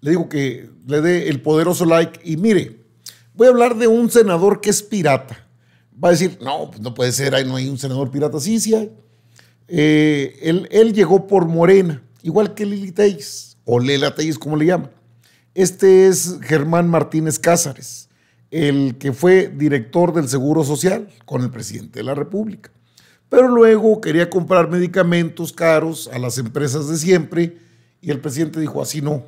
le digo que le dé el poderoso like y mire, voy a hablar de un senador que es pirata. Va a decir, no, pues no puede ser, ahí no hay un senador pirata. Sí, sí hay. Eh, él, llegó por Morena, igual que Lili Teix, o Lela Teix, como le llaman. Este es Germán Martínez Cázares, el que fue director del Seguro Social con el presidente de la República. Pero luego quería comprar medicamentos caros a las empresas de siempre y el presidente dijo, así no,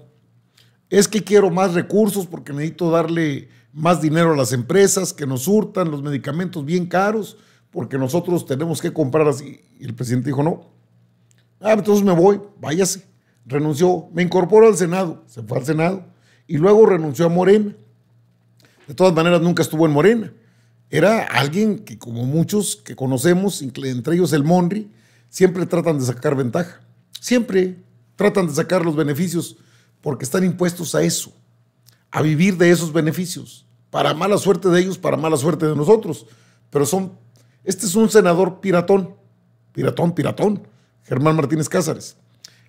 es que quiero más recursos porque necesito darle más dinero a las empresas que nos hurtan los medicamentos bien caros porque nosotros tenemos que comprar así. Y el presidente dijo, no, ah, entonces me voy, váyase. Renunció, me incorporó al Senado, se fue al Senado y luego renunció a Morena. De todas maneras, nunca estuvo en Morena. Era alguien que, como muchos que conocemos, entre ellos el Monri, siempre tratan de sacar ventaja. Siempre tratan de sacar los beneficios porque están impuestos a eso, a vivir de esos beneficios, para mala suerte de ellos, para mala suerte de nosotros. Pero son, este es un senador piratón, piratón, piratón, Germán Martínez Cázares.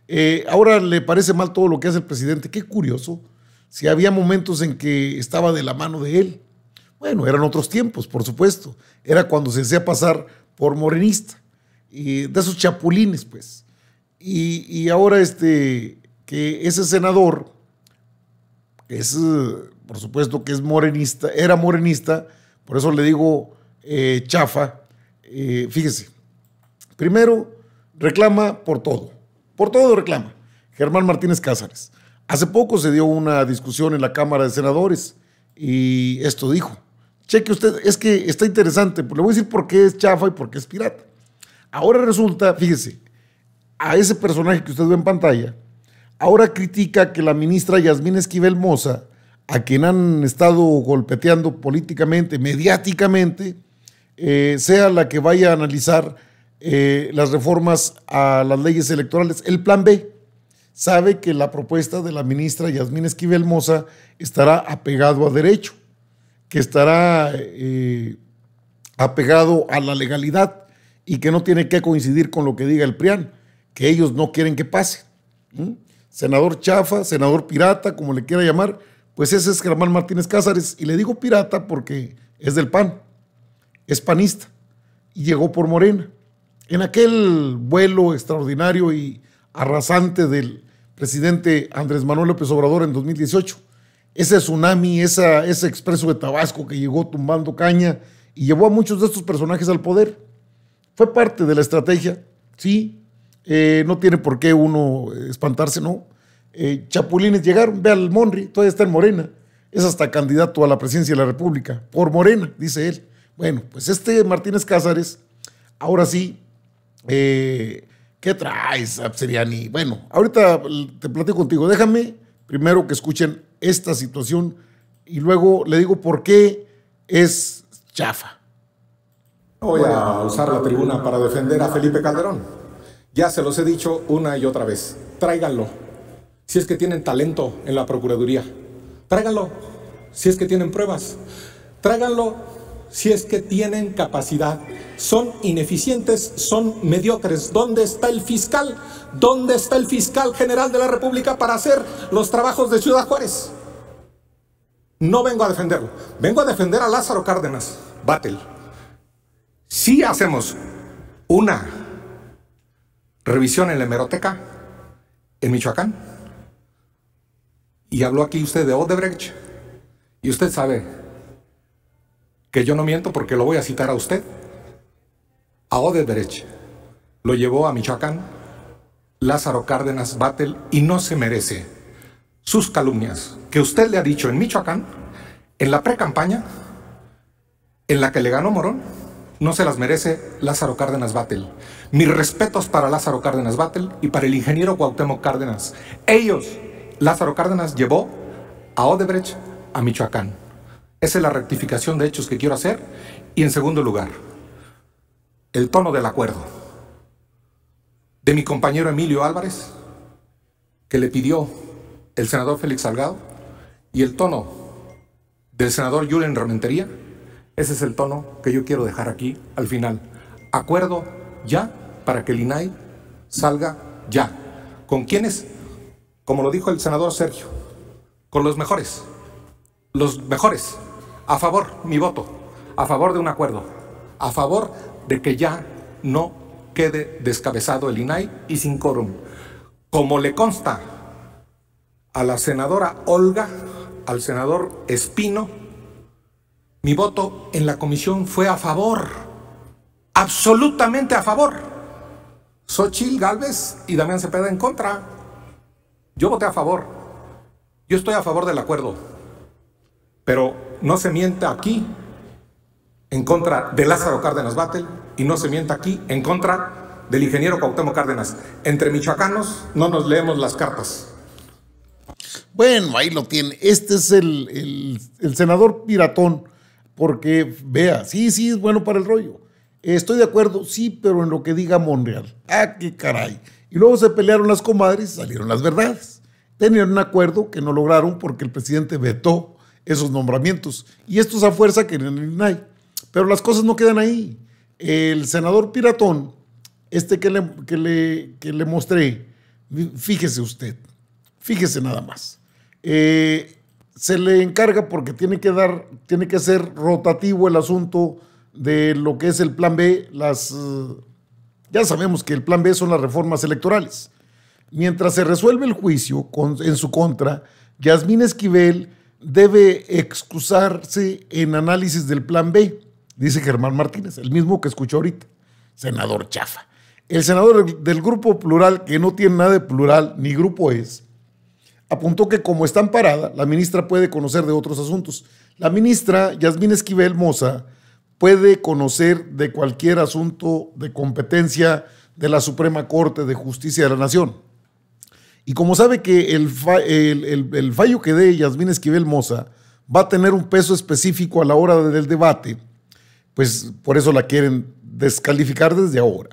Eh, ahora le parece mal todo lo que hace el presidente, qué curioso, si había momentos en que estaba de la mano de él. Bueno, eran otros tiempos, por supuesto, era cuando se hacía pasar por morenista, y de esos chapulines, pues. Y, y ahora este, ese senador es, eh, por supuesto que es morenista, era morenista, por eso le digo eh, chafa. Eh, fíjese, primero reclama por todo, por todo reclama. Germán Martínez Cázares. Hace poco se dio una discusión en la Cámara de Senadores y esto dijo. Cheque usted, es que está interesante, pues le voy a decir por qué es chafa y por qué es pirata. Ahora resulta, fíjese, a ese personaje que usted ve en pantalla, Ahora critica que la ministra Yasmín Esquivel Moza, a quien han estado golpeteando políticamente, mediáticamente, eh, sea la que vaya a analizar eh, las reformas a las leyes electorales. El plan B sabe que la propuesta de la ministra Yasmín Esquivel Moza estará apegado a derecho, que estará eh, apegado a la legalidad y que no tiene que coincidir con lo que diga el PRIAN, que ellos no quieren que pase senador chafa, senador pirata, como le quiera llamar, pues ese es Germán Martínez Cázares. Y le digo pirata porque es del PAN, es panista, y llegó por Morena. En aquel vuelo extraordinario y arrasante del presidente Andrés Manuel López Obrador en 2018, ese tsunami, esa, ese expreso de Tabasco que llegó tumbando caña y llevó a muchos de estos personajes al poder. Fue parte de la estrategia, sí, eh, no tiene por qué uno espantarse, ¿no? Eh, chapulines llegaron, ve al Monri, todavía está en Morena. Es hasta candidato a la presidencia de la República, por Morena, dice él. Bueno, pues este Martínez Cázares, ahora sí, eh, ¿qué traes, Abseriani? Bueno, ahorita te platico contigo. Déjame primero que escuchen esta situación y luego le digo por qué es chafa. Voy a usar la tribuna para defender a Felipe Calderón. Ya se los he dicho una y otra vez, tráiganlo. Si es que tienen talento en la Procuraduría, tráiganlo. Si es que tienen pruebas, tráiganlo. Si es que tienen capacidad, son ineficientes, son mediocres. ¿Dónde está el fiscal? ¿Dónde está el fiscal general de la República para hacer los trabajos de Ciudad Juárez? No vengo a defenderlo, vengo a defender a Lázaro Cárdenas, Battle. Si hacemos una revisión en la hemeroteca en Michoacán. Y habló aquí usted de Odebrecht. Y usted sabe que yo no miento porque lo voy a citar a usted. A Odebrecht lo llevó a Michoacán Lázaro Cárdenas Battle, y no se merece sus calumnias que usted le ha dicho en Michoacán, en la pre-campaña, en la que le ganó Morón no se las merece Lázaro Cárdenas Battle. Mis respetos para Lázaro Cárdenas Battle y para el ingeniero Cuauhtémoc Cárdenas. Ellos, Lázaro Cárdenas llevó a Odebrecht a Michoacán. Esa es la rectificación de hechos que quiero hacer. Y en segundo lugar, el tono del acuerdo de mi compañero Emilio Álvarez, que le pidió el senador Félix Salgado, y el tono del senador Julen Ramentería, ese es el tono que yo quiero dejar aquí al final. Acuerdo ya para que el INAI salga ya. ¿Con quiénes? Como lo dijo el senador Sergio, con los mejores. Los mejores. A favor, mi voto. A favor de un acuerdo. A favor de que ya no quede descabezado el INAI y sin quórum. Como le consta a la senadora Olga, al senador Espino, mi voto en la comisión fue a favor, absolutamente a favor. Sochil Galvez y Damián Cepeda en contra. Yo voté a favor. Yo estoy a favor del acuerdo. Pero no se mienta aquí en contra de Lázaro Cárdenas Battle y no se mienta aquí en contra del ingeniero Cautemo Cárdenas. Entre michoacanos no nos leemos las cartas. Bueno, ahí lo tiene. Este es el senador piratón porque, vea, sí, sí, es bueno para el rollo. Estoy de acuerdo, sí, pero en lo que diga Monreal. Ah, qué caray. Y luego se pelearon las comadres y salieron las verdades. Tenían un acuerdo que no lograron porque el presidente vetó esos nombramientos. Y esto es a fuerza que en el Pero las cosas no quedan ahí. El senador Piratón, este que le, que le, que le mostré, fíjese usted, fíjese nada más. Eh, se le encarga porque tiene que dar, tiene que ser rotativo el asunto de lo que es el plan B, las ya sabemos que el plan B son las reformas electorales. Mientras se resuelve el juicio en su contra, Yasmín Esquivel debe excusarse en análisis del plan B, dice Germán Martínez, el mismo que escuchó ahorita, senador Chafa. El senador del grupo plural, que no tiene nada de plural, ni grupo es, apuntó que como está amparada, la ministra puede conocer de otros asuntos. La ministra Yasmín Esquivel Moza puede conocer de cualquier asunto de competencia de la Suprema Corte de Justicia de la Nación. Y como sabe que el, fallo que dé Yasmín Esquivel Moza va a tener un peso específico a la hora del debate, pues por eso la quieren descalificar desde ahora.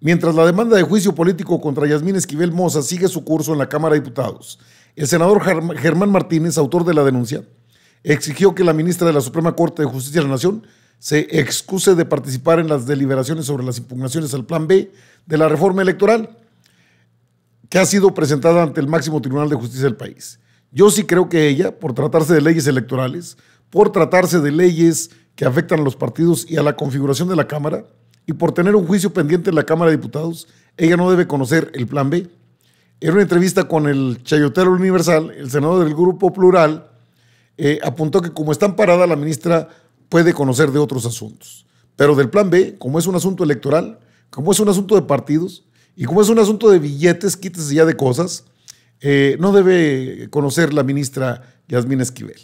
Mientras la demanda de juicio político contra Yasmín Esquivel Moza sigue su curso en la Cámara de Diputados, el senador Germán Martínez, autor de la denuncia, exigió que la ministra de la Suprema Corte de Justicia de la Nación se excuse de participar en las deliberaciones sobre las impugnaciones al Plan B de la reforma electoral que ha sido presentada ante el máximo tribunal de justicia del país. Yo sí creo que ella, por tratarse de leyes electorales, por tratarse de leyes que afectan a los partidos y a la configuración de la Cámara, y por tener un juicio pendiente en la Cámara de Diputados, ella no debe conocer el Plan B en una entrevista con el Chayotero Universal, el senador del Grupo Plural eh, apuntó que como está parada la ministra puede conocer de otros asuntos. Pero del plan B, como es un asunto electoral, como es un asunto de partidos y como es un asunto de billetes, quítese ya de cosas, eh, no debe conocer la ministra Yasmín Esquivel.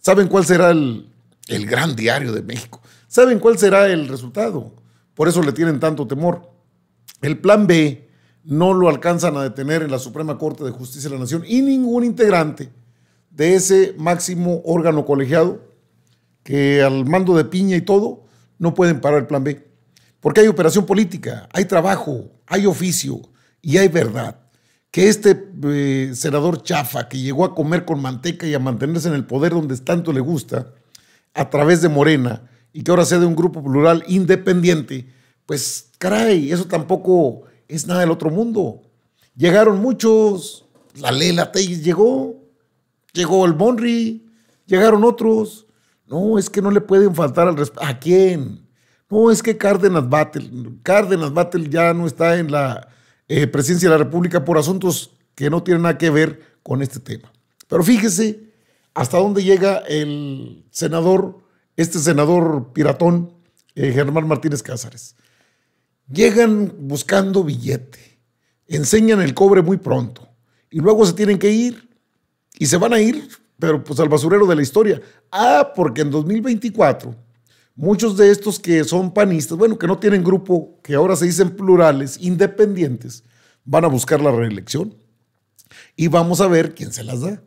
¿Saben cuál será el, el gran diario de México? ¿Saben cuál será el resultado? Por eso le tienen tanto temor. El plan B no lo alcanzan a detener en la Suprema Corte de Justicia de la Nación y ningún integrante de ese máximo órgano colegiado que al mando de piña y todo no pueden parar el plan B. Porque hay operación política, hay trabajo, hay oficio y hay verdad. Que este eh, senador chafa que llegó a comer con manteca y a mantenerse en el poder donde tanto le gusta, a través de Morena, y que ahora sea de un grupo plural independiente, pues caray, eso tampoco es nada del otro mundo. Llegaron muchos, la Lela Teix llegó, llegó el Bonri, llegaron otros. No, es que no le pueden faltar al respeto. ¿A quién? No, es que Cárdenas Battle, Cárdenas Battle ya no está en la eh, presidencia de la República por asuntos que no tienen nada que ver con este tema. Pero fíjese hasta dónde llega el senador, este senador piratón, eh, Germán Martínez Cázares. Llegan buscando billete, enseñan el cobre muy pronto y luego se tienen que ir y se van a ir, pero pues al basurero de la historia. Ah, porque en 2024 muchos de estos que son panistas, bueno, que no tienen grupo, que ahora se dicen plurales, independientes, van a buscar la reelección y vamos a ver quién se las da.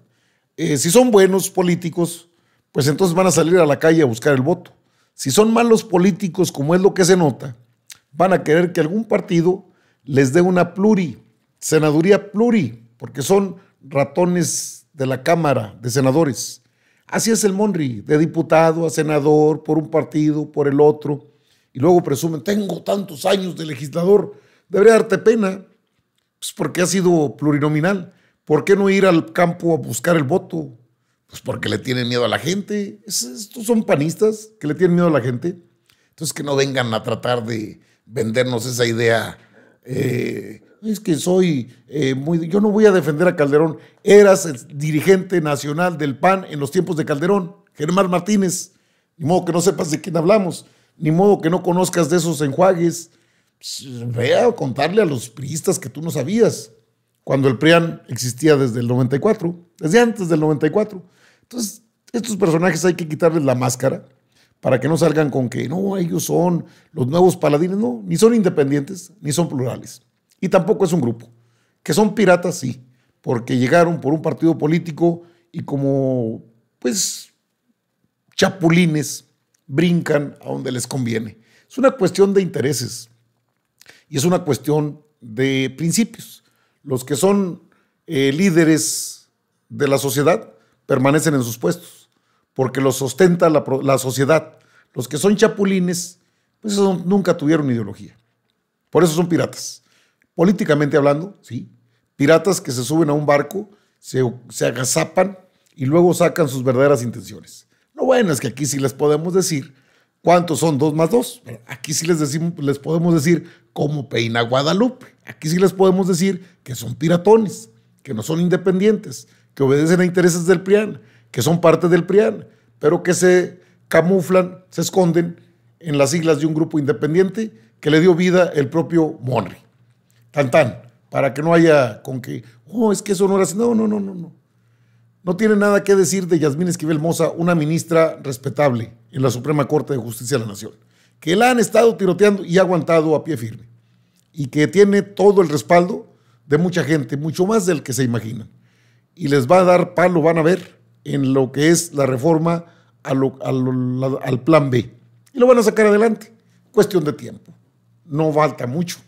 Eh, si son buenos políticos, pues entonces van a salir a la calle a buscar el voto. Si son malos políticos, como es lo que se nota, van a querer que algún partido les dé una pluri, senaduría pluri, porque son ratones de la Cámara de Senadores. Así es el Monri, de diputado a senador, por un partido, por el otro, y luego presumen, tengo tantos años de legislador, debería darte pena, pues porque ha sido plurinominal. ¿Por qué no ir al campo a buscar el voto? Pues porque le tienen miedo a la gente. Estos son panistas que le tienen miedo a la gente. Entonces que no vengan a tratar de vendernos esa idea. Eh, es que soy eh, muy... Yo no voy a defender a Calderón. Eras el dirigente nacional del PAN en los tiempos de Calderón, Germán Martínez. Ni modo que no sepas de quién hablamos. Ni modo que no conozcas de esos enjuagues. Pues, vea contarle a los priistas que tú no sabías. Cuando el PRIAN existía desde el 94. Desde antes del 94. Entonces, estos personajes hay que quitarles la máscara para que no salgan con que no, ellos son los nuevos paladines, no, ni son independientes, ni son plurales. Y tampoco es un grupo. Que son piratas, sí, porque llegaron por un partido político y como, pues, chapulines, brincan a donde les conviene. Es una cuestión de intereses y es una cuestión de principios. Los que son eh, líderes de la sociedad permanecen en sus puestos porque los ostenta la, sociedad. Los que son chapulines, pues nunca tuvieron ideología. Por eso son piratas. Políticamente hablando, sí. Piratas que se suben a un barco, se, agazapan y luego sacan sus verdaderas intenciones. Lo bueno es que aquí sí les podemos decir cuántos son dos más dos. Aquí sí les, les podemos decir cómo peina Guadalupe. Aquí sí les podemos decir que son piratones, que no son independientes, que obedecen a intereses del PRIAN, que son parte del PRIAN, pero que se camuflan, se esconden en las siglas de un grupo independiente que le dio vida el propio Monri. Tan tan, para que no haya con que, oh, es que eso no era así. No, no, no, no, no. No tiene nada que decir de Yasmín Esquivel Moza, una ministra respetable en la Suprema Corte de Justicia de la Nación, que la han estado tiroteando y aguantado a pie firme, y que tiene todo el respaldo de mucha gente, mucho más del que se imaginan. Y les va a dar palo, van a ver, en lo que es la reforma al plan B. Y lo van a sacar adelante. Cuestión de tiempo. No falta mucho.